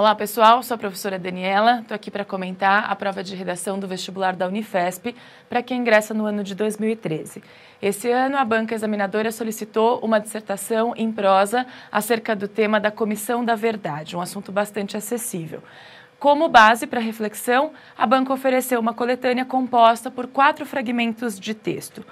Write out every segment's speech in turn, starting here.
Olá pessoal, sou a professora Daniela, estou aqui para comentar a prova de redação do vestibular da Unifesp para quem ingressa no ano de 2013. Esse ano, a banca examinadora solicitou uma dissertação em prosa acerca do tema da Comissão da Verdade, um assunto bastante acessível. Como base para reflexão, a banca ofereceu uma coletânea composta por quatro fragmentos de texto.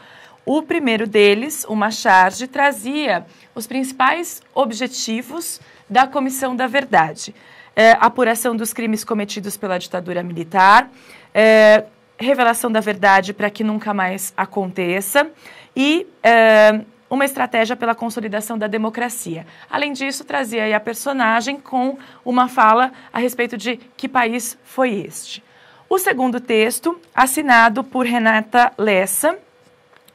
O primeiro deles, uma charge, trazia os principais objetivos da Comissão da Verdade é, apuração dos crimes cometidos pela ditadura militar, é, revelação da verdade para que nunca mais aconteça e é, uma estratégia pela consolidação da democracia. Além disso, trazia a personagem com uma fala a respeito de que país foi este. O segundo texto, assinado por Renata Lessa,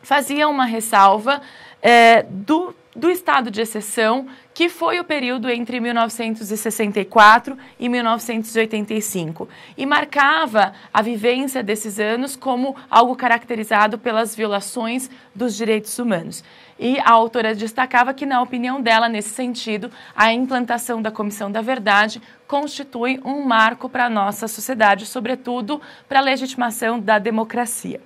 fazia uma ressalva é, do do estado de exceção, que foi o período entre 1964 e 1985, e marcava a vivência desses anos como algo caracterizado pelas violações dos direitos humanos. E a autora destacava que, na opinião dela, nesse sentido, a implantação da Comissão da Verdade constitui um marco para a nossa sociedade, sobretudo para a legitimação da democracia.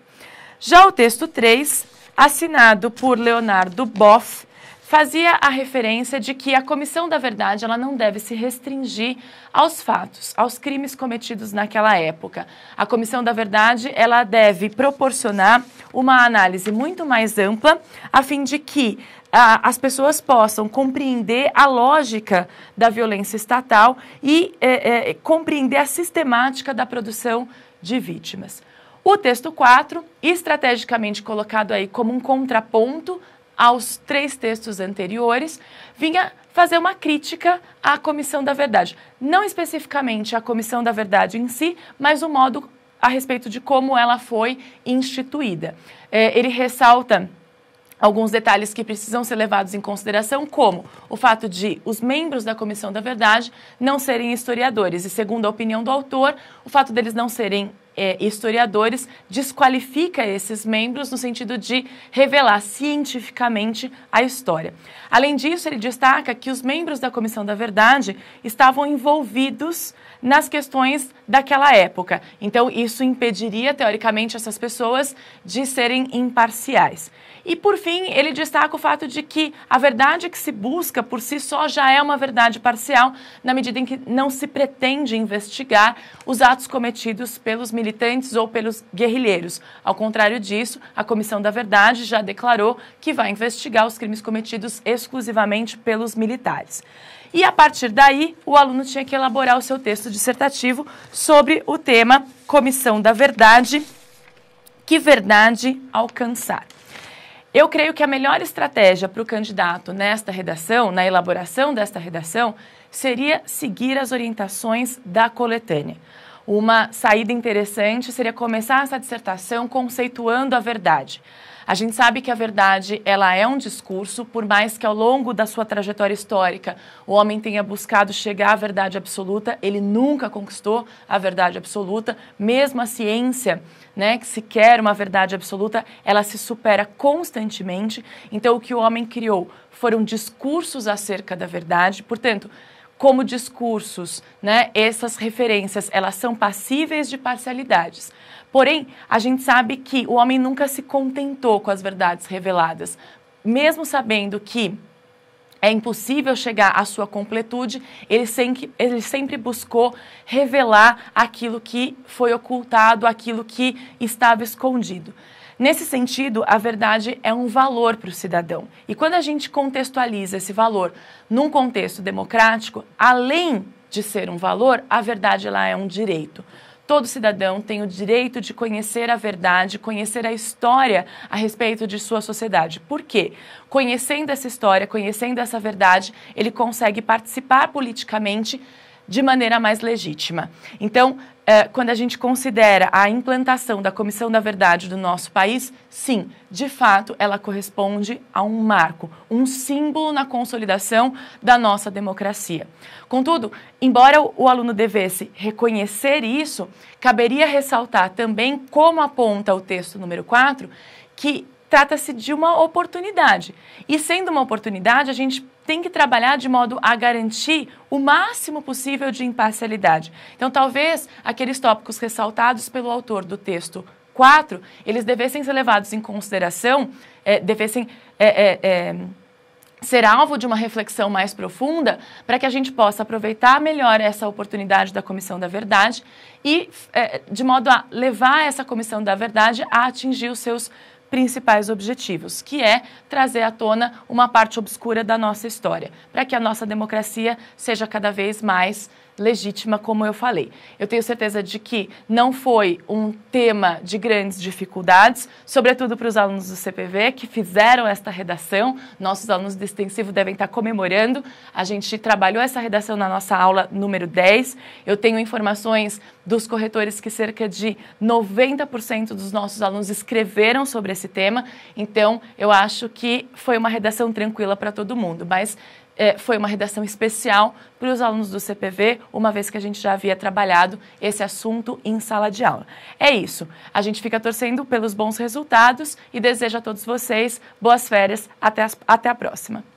Já o texto 3, assinado por Leonardo Boff, fazia a referência de que a comissão da verdade ela não deve se restringir aos fatos, aos crimes cometidos naquela época. A comissão da verdade ela deve proporcionar uma análise muito mais ampla, a fim de que as pessoas possam compreender a lógica da violência estatal e é, é, compreender a sistemática da produção de vítimas. O texto 4, estrategicamente colocado aí como um contraponto aos três textos anteriores, vinha fazer uma crítica à Comissão da Verdade. Não especificamente à Comissão da Verdade em si, mas o modo a respeito de como ela foi instituída. É, ele ressalta alguns detalhes que precisam ser levados em consideração, como o fato de os membros da Comissão da Verdade não serem historiadores e, segundo a opinião do autor, o fato deles não serem é, historiadores, desqualifica esses membros no sentido de revelar cientificamente a história. Além disso, ele destaca que os membros da Comissão da Verdade estavam envolvidos nas questões daquela época. Então, isso impediria, teoricamente, essas pessoas de serem imparciais. E, por fim, ele destaca o fato de que a verdade que se busca por si só já é uma verdade parcial, na medida em que não se pretende investigar os atos cometidos pelos militares militantes ou pelos guerrilheiros. Ao contrário disso, a Comissão da Verdade já declarou que vai investigar os crimes cometidos exclusivamente pelos militares. E a partir daí, o aluno tinha que elaborar o seu texto dissertativo sobre o tema Comissão da Verdade. Que verdade alcançar? Eu creio que a melhor estratégia para o candidato nesta redação, na elaboração desta redação, seria seguir as orientações da coletânea. Uma saída interessante seria começar essa dissertação conceituando a verdade. A gente sabe que a verdade ela é um discurso, por mais que ao longo da sua trajetória histórica o homem tenha buscado chegar à verdade absoluta, ele nunca conquistou a verdade absoluta. Mesmo a ciência, né, que se quer uma verdade absoluta, ela se supera constantemente. Então o que o homem criou foram discursos acerca da verdade. Portanto, como discursos, né, essas referências, elas são passíveis de parcialidades. Porém, a gente sabe que o homem nunca se contentou com as verdades reveladas, mesmo sabendo que é impossível chegar à sua completude, ele sempre, ele sempre buscou revelar aquilo que foi ocultado, aquilo que estava escondido. Nesse sentido, a verdade é um valor para o cidadão. E quando a gente contextualiza esse valor num contexto democrático, além de ser um valor, a verdade lá é um direito. Todo cidadão tem o direito de conhecer a verdade, conhecer a história a respeito de sua sociedade. Por quê? Conhecendo essa história, conhecendo essa verdade, ele consegue participar politicamente de maneira mais legítima. Então, eh, quando a gente considera a implantação da Comissão da Verdade do nosso país, sim, de fato, ela corresponde a um marco, um símbolo na consolidação da nossa democracia. Contudo, embora o aluno devesse reconhecer isso, caberia ressaltar também, como aponta o texto número 4, que trata-se de uma oportunidade. E sendo uma oportunidade, a gente tem que trabalhar de modo a garantir o máximo possível de imparcialidade. Então, talvez aqueles tópicos ressaltados pelo autor do texto 4, eles devessem ser levados em consideração, é, devessem. É, é, é, ser alvo de uma reflexão mais profunda para que a gente possa aproveitar melhor essa oportunidade da Comissão da Verdade e, é, de modo a levar essa Comissão da Verdade a atingir os seus principais objetivos, que é trazer à tona uma parte obscura da nossa história, para que a nossa democracia seja cada vez mais legítima, como eu falei. Eu tenho certeza de que não foi um tema de grandes dificuldades, sobretudo para os alunos do CPV que fizeram esta redação. Nossos alunos do extensivo devem estar comemorando. A gente trabalhou essa redação na nossa aula número 10. Eu tenho informações dos corretores que cerca de 90% dos nossos alunos escreveram sobre esse tema. Então, eu acho que foi uma redação tranquila para todo mundo, mas é, foi uma redação especial para os alunos do CPV, uma vez que a gente já havia trabalhado esse assunto em sala de aula. É isso. A gente fica torcendo pelos bons resultados e desejo a todos vocês boas férias. Até, as, até a próxima.